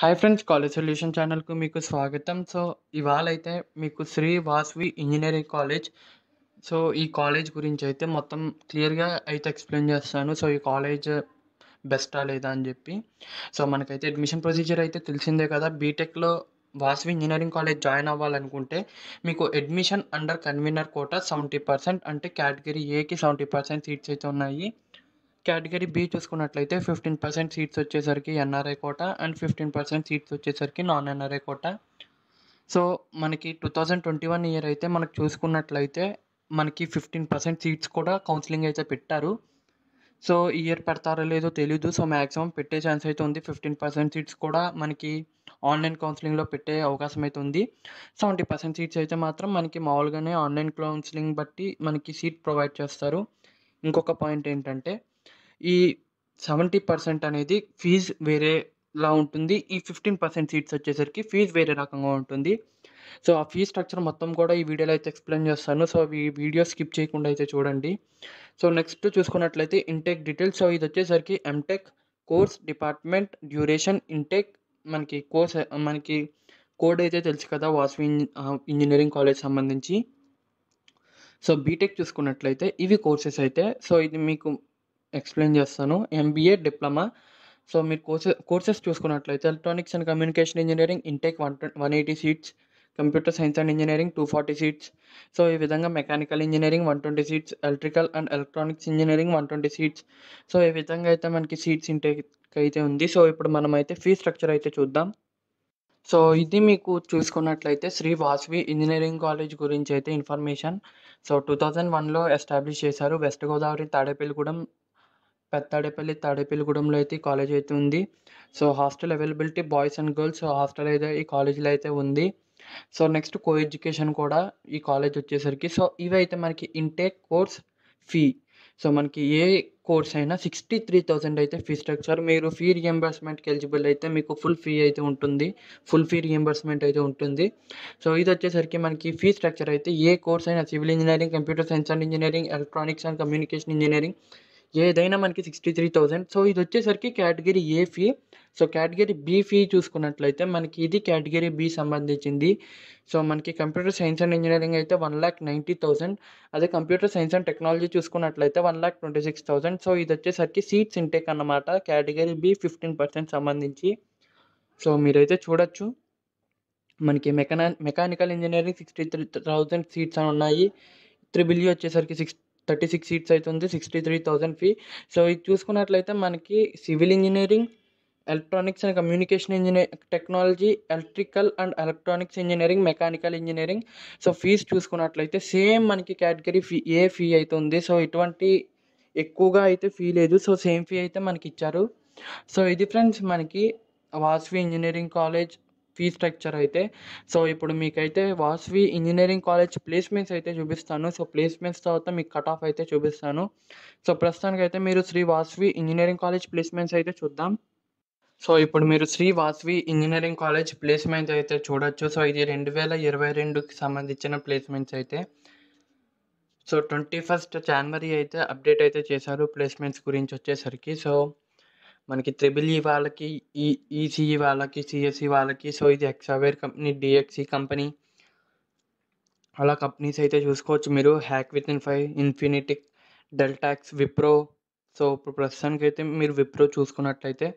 hi friends college solution ఛానల్కు మీకు స్వాగతం సో ఇవాళ అయితే మీకు Shri Vasavi engineering college so ఈ కాలేజ్ గురించి అయితే మొత్తం క్లియర్గా అయితే ఎక్స్ప్లెయిన్ చేస్తాను సో ఈ కాలేజ్ బెస్టా లేదా అని చెప్పి సో మనకైతే అడ్మిషన్ ప్రొసీజర్ అయితే తెలిసిందే కదా బీటెక్లో వాసవి ఇంజనీరింగ్ కాలేజ్ జాయిన్ అవ్వాలనుకుంటే మీకు admission under convener quota seventy percent అంటే కేటగిరీ ఏకి సెవెంటీ పర్సెంట్ సీట్స్ అయితే ఉన్నాయి క్యాటగిరీ బి చూసుకున్నట్లయితే ఫిఫ్టీన్ పర్సెంట్ సీట్స్ వచ్చేసరికి NRI quota and fifteen percent seats వచ్చేసరికి నాన్ ఎన్ఆర్ఐ కోట సో మనకి two thousand twenty one year అయితే మనకు చూసుకున్నట్లయితే మనకి ఫిఫ్టీన్ పర్సెంట్ సీట్స్ కూడా కౌన్సిలింగ్ అయితే పెట్టారు సో ఇయర్ పెడతారో లేదో తెలియదు సో మ్యాక్సిమం పెట్టే ఛాన్స్ అయితే ఉంది ఫిఫ్టీన్ పర్సెంట్ సీట్స్ కూడా మనకి ఆన్లైన్ కౌన్సిలింగ్లో పెట్టే అవకాశం అయితే ఉంది సెవెంటీ పర్సెంట్ సీట్స్ అయితే మాత్రం మనకి మామూలుగానే ఆన్లైన్ కౌన్సిలింగ్ బట్టి మనకి సీట్ ప్రొవైడ్ చేస్తారు ఇంకొక పాయింట్ ఏంటంటే ఈ సెవెంటీ పర్సెంట్ అనేది ఫీజ్ వేరేలా ఉంటుంది ఈ ఫిఫ్టీన్ పర్సెంట్ సీట్స్ వచ్చేసరికి ఫీజ్ వేరే రకంగా ఉంటుంది సో ఆ ఫీ స్ట్రక్చర్ మొత్తం కూడా ఈ వీడియోలో అయితే ఎక్స్ప్లెయిన్ చేస్తాను సో ఈ వీడియో స్కిప్ చేయకుండా అయితే చూడండి సో నెక్స్ట్ చూసుకున్నట్లయితే ఇంటెక్ డీటెయిల్స్ సో ఇది వచ్చేసరికి MTech course department duration intake మనకి కోర్స్ మనకి కోడ్ అయితే తెలుసు కదా వాసవి ఇంజనీరింగ్ కాలేజ్ సంబంధించి సో బీటెక్ చూసుకున్నట్లయితే ఇవి కోర్సెస్ అయితే సో ఇది మీకు ఎక్స్ప్లెయిన్ చేస్తాను ఎంబీఏ డిప్లొమా సో మీరు కోర్సెస్ కోర్సెస్ చూసుకున్నట్లయితే electronics and communication engineering intake one one eighty seats computer science and engineering two forty seats so ఈ విధంగా mechanical engineering one twenty seats electrical and electronics engineering one twenty seats so ఈ విధంగా అయితే మనకి seats intake అయితే ఉంది so ఇప్పుడు మనం అయితే ఫీ స్ట్రక్చర్ అయితే చూద్దాం సో ఇది మీకు చూసుకున్నట్లయితే శ్రీ వాసవి ఇంజనీరింగ్ కాలేజ్ గురించి అయితే ఇన్ఫర్మేషన్ సో టూ థౌజండ్ వన్లో ఎస్టాబ్లిష్ చేశారు వెస్ట్ గోదావరి తాడేపల్లిగూడెం పెత్తాడేపల్లి తాడేపల్లి తాడేపల్లిగూడెంలో అయితే ఈ కాలేజ్ అయితే ఉంది so hostel availability boys and girls hostel అయితే ఈ కాలేజీలో అయితే ఉంది సో నెక్స్ట్ కో ఎడ్యుకేషన్ కూడా ఈ కాలేజ్ వచ్చేసరికి సో ఇవైతే మనకి ఇంటేక్ కోర్స్ ఫీ సో మనకి ఏ కోర్స్ అయినా సిక్స్టీ త్రీ థౌజండ్ అయితే ఫీ స్ట్రక్చర్ మీరు ఫీ రియంబర్స్మెంట్కి ఎలిజిబుల్ అయితే మీకు ఫుల్ ఫీ అయితే ఉంటుంది ఫుల్ ఫీ రియంబర్స్మెంట్ అయితే ఉంటుంది సో ఇది వచ్చేసరికి మనకి ఫీ స్ట్రక్చర్ అయితే ఏ కోర్స్ అయినా civil engineering computer science and engineering electronics and communication engineering ఏదైనా మనకి సిక్స్టీ త్రీ థౌజండ్ సో ఇది వచ్చేసరికి category A fee so category B fee చూసుకున్నట్లయితే మనకి ఇది కేటగిరీ బి సంబంధించింది సో మనకి కంప్యూటర్ సైన్స్ అండ్ ఇంజనీరింగ్ అయితే వన్ ల్యాక్ నైంటీ థౌసండ్ అదే కంప్యూటర్ సైన్స్ అండ్ టెక్నాలజీ చూసుకున్నట్లయితే one lakh twenty six thousand so ఇది వచ్చేసరికి సీట్స్ ఇంటేక్ అన్నమాట కేటగిరీ బి ఫిఫ్టీన్ పర్సెంట్ సంబంధించి సో మీరైతే చూడొచ్చు మనకి మెకానా mechanical engineering sixty three thousand seats అని ఉన్నాయి త్రిబిల్ వచ్చేసరికి సిక్స్ థర్టీ సిక్స్ సీట్స్ అవుతుంది sixty three thousand fee so ఇది చూసుకున్నట్లయితే మనకి civil engineering electronics and communication engineer technology electrical and electronics engineering mechanical engineering so fees చూసుకున్నట్లయితే same మనకి category fee A fee అయితే ఉంది సో ఎటువంటి ఎక్కువగా అయితే ఫీ లేదు సో సేమ్ ఫీ అయితే మనకి ఇచ్చారు సో ఇది ఫ్రెండ్స్ మనకి Vasavi engineering college fee structure అయితే సో ఇప్పుడు మీకైతే వాసవి ఇంజనీరింగ్ కాలేజ్ ప్లేస్మెంట్స్ అయితే చూపిస్తాను సో ప్లేస్మెంట్స్ తర్వాత మీకు కట్ ఆఫ్ అయితే చూపిస్తాను సో ప్రస్తుతానికైతే మీరు Shri Vasavi engineering college placements అయితే చూద్దాం సో ఇప్పుడు మీరు Shri Vasavi engineering college placement అయితే చూడొచ్చు సో ఇది రెండు వేల ఇరవై రెండుకి సంబంధించిన ప్లేస్మెంట్స్ అయితే సో ట్వంటీ ఫస్ట్ జనవరి అయితే అప్డేట్ అయితే చేశారు ప్లేస్మెంట్స్ గురించి వచ్చేసరికి సో మనకి WW వాళ్ళకి EC వాళ్ళకి CSC వాళ్ళకి సో ఇట్స్ యాక్సవేర్ కంపెనీ DXC కంపెనీ అలా కంపనీస్ అయితే చూసుకోవచ్చు మీరు hack with Infy infinity డెల్టాక్స్ విప్రో సో ప్రొప్రసన్కైతే మీరు విప్రో చూసుకునట్లేతే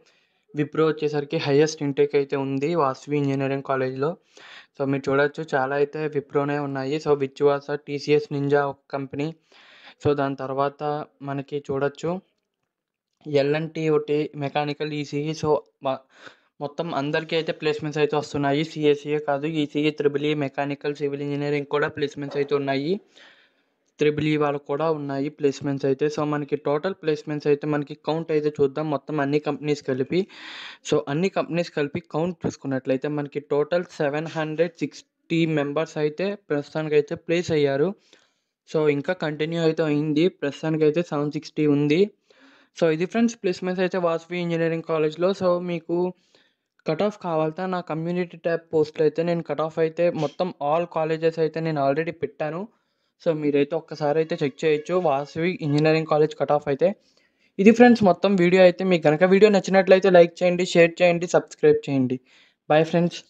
విప్రో వచ్చేసరికి హైయెస్ట్ ఇంటెక్ అయితే ఉంది వాస్వి ఇంజనీరింగ్ కాలేజ్ లో సో మీరు చూడొచ్చు చాలా అయితే విప్రోనే ఉన్నాయి సో విచ్ వాస TCS నింజా ఒక కంపెనీ సో దన్ తర్వాత మనకి చూడొచ్చు ఎల్ఎన్టీ ఒకటి మెకానికల్ ఈసీఈ సో మొత్తం అందరికీ అయితే ప్లేస్మెంట్స్ అయితే వస్తున్నాయి సిఎస్ఈఏ కాదు ECE triple E mechanical civil engineering కూడా ప్లేస్మెంట్స్ అయితే ఉన్నాయి త్రిబుల్ ఈ వాళ్ళకు కూడా ఉన్నాయి ప్లేస్మెంట్స్ అయితే సో మనకి టోటల్ ప్లేస్మెంట్స్ అయితే మనకి కౌంట్ అయితే చూద్దాం మొత్తం అన్ని కంపెనీస్ కలిపి సో అన్ని కంపెనీస్ కలిపి కౌంట్ చూసుకున్నట్లయితే మనకి total seven hundred sixty members అయితే ప్రస్తుతానికి అయితే ప్లేస్ అయ్యారు సో ఇంకా కంటిన్యూ అయితే అయింది ప్రస్తుతానికి అయితే సెవెన్ సిక్స్టీ ఉంది సో ఇది ఫ్రెండ్స్ ప్లేస్మెంట్స్ అయితే వాసవి ఇంజనీరింగ్ కాలేజ్లో సో మీకు కట్ ఆఫ్ కావాలంటే నా కమ్యూనిటీ ట్యాబ్ పోస్ట్లో అయితే నేను కట్ ఆఫ్ అయితే మొత్తం ఆల్ కాలేజెస్ అయితే నేను ఆల్రెడీ పెట్టాను సో మీరైతే ఒక్కసారి అయితే చెక్ చేయొచ్చు Vasavi engineering college cut off అయితే ఇది ఫ్రెండ్స్ మొత్తం వీడియో అయితే మీకు కనుక వీడియో నచ్చినట్లయితే లైక్ చేయండి షేర్ చేయండి సబ్స్క్రైబ్ చేయండి బాయ్ ఫ్రెండ్స్